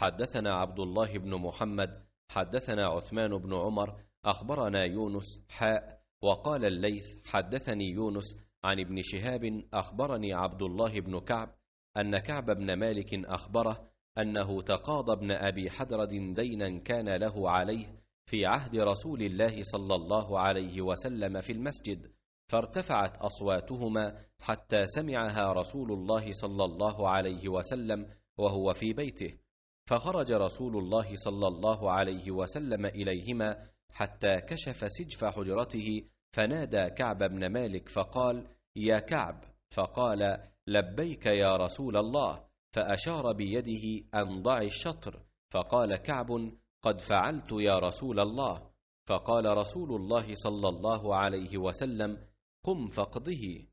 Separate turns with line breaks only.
حدثنا عبد الله بن محمد
حدثنا عثمان بن عمر أخبرنا يونس حاء وقال الليث حدثني يونس عن ابن شهاب أخبرني عبد الله بن كعب أن كعب بن مالك أخبره أنه تقاضى ابن أبي حدرد دينا كان له عليه في عهد رسول الله صلى الله عليه وسلم في المسجد فارتفعت أصواتهما حتى سمعها رسول الله صلى الله عليه وسلم وهو في بيته فخرج رسول الله صلى الله عليه وسلم اليهما حتى كشف سجف حجرته فنادى كعب بن مالك فقال يا كعب فقال لبيك يا رسول الله فاشار بيده ان ضع الشطر فقال كعب قد فعلت يا رسول الله فقال رسول الله صلى الله عليه
وسلم
قم فاقضه